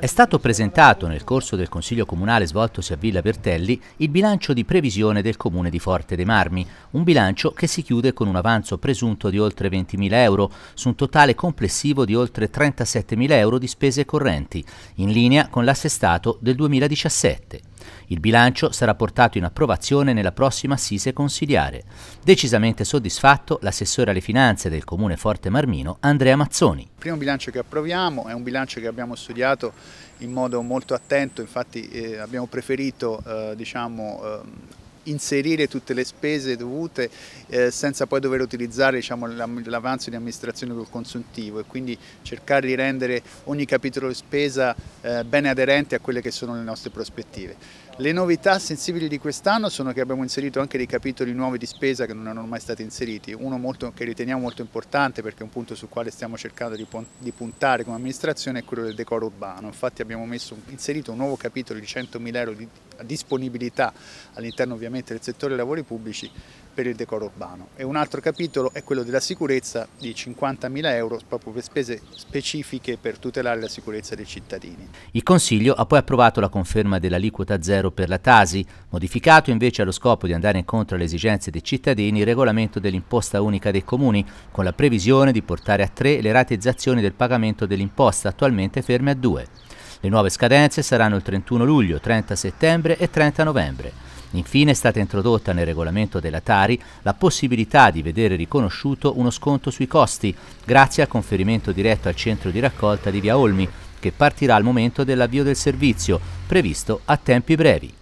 È stato presentato nel corso del Consiglio Comunale svoltosi a Villa Bertelli il bilancio di previsione del Comune di Forte dei Marmi, un bilancio che si chiude con un avanzo presunto di oltre 20.000 euro su un totale complessivo di oltre 37.000 euro di spese correnti, in linea con l'assestato del 2017. Il bilancio sarà portato in approvazione nella prossima assise consigliare. Decisamente soddisfatto l'assessore alle finanze del comune Forte Marmino, Andrea Mazzoni. Il primo bilancio che approviamo è un bilancio che abbiamo studiato in modo molto attento, infatti eh, abbiamo preferito eh, diciamo, eh, inserire tutte le spese dovute eh, senza poi dover utilizzare diciamo, l'avanzo di amministrazione col consuntivo e quindi cercare di rendere ogni capitolo di spesa eh, bene aderente a quelle che sono le nostre prospettive. Le novità sensibili di quest'anno sono che abbiamo inserito anche dei capitoli nuovi di spesa che non erano mai stati inseriti, uno molto, che riteniamo molto importante perché è un punto sul quale stiamo cercando di, di puntare come amministrazione è quello del decoro urbano, infatti abbiamo messo, inserito un nuovo capitolo di 100.000 euro di disponibilità all'interno ovviamente ovviamente del settore dei lavori pubblici per il decoro urbano. E un altro capitolo è quello della sicurezza di 50.000 euro proprio per spese specifiche per tutelare la sicurezza dei cittadini. Il Consiglio ha poi approvato la conferma dell'aliquota zero per la Tasi, modificato invece allo scopo di andare incontro alle esigenze dei cittadini il regolamento dell'imposta unica dei comuni, con la previsione di portare a tre le ratezzazioni del pagamento dell'imposta attualmente ferme a due. Le nuove scadenze saranno il 31 luglio, 30 settembre e 30 novembre. Infine è stata introdotta nel regolamento della Tari la possibilità di vedere riconosciuto uno sconto sui costi, grazie al conferimento diretto al centro di raccolta di Via Olmi, che partirà al momento dell'avvio del servizio, previsto a tempi brevi.